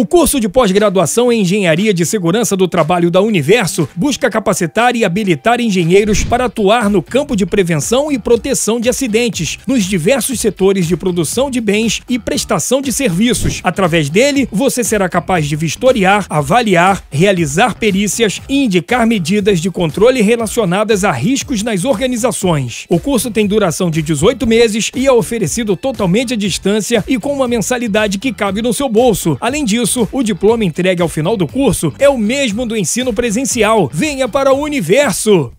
O curso de pós-graduação em Engenharia de Segurança do Trabalho da Universo busca capacitar e habilitar engenheiros para atuar no campo de prevenção e proteção de acidentes, nos diversos setores de produção de bens e prestação de serviços. Através dele, você será capaz de vistoriar, avaliar, realizar perícias e indicar medidas de controle relacionadas a riscos nas organizações. O curso tem duração de 18 meses e é oferecido totalmente à distância e com uma mensalidade que cabe no seu bolso. Além disso, o diploma entregue ao final do curso é o mesmo do ensino presencial. Venha para o universo!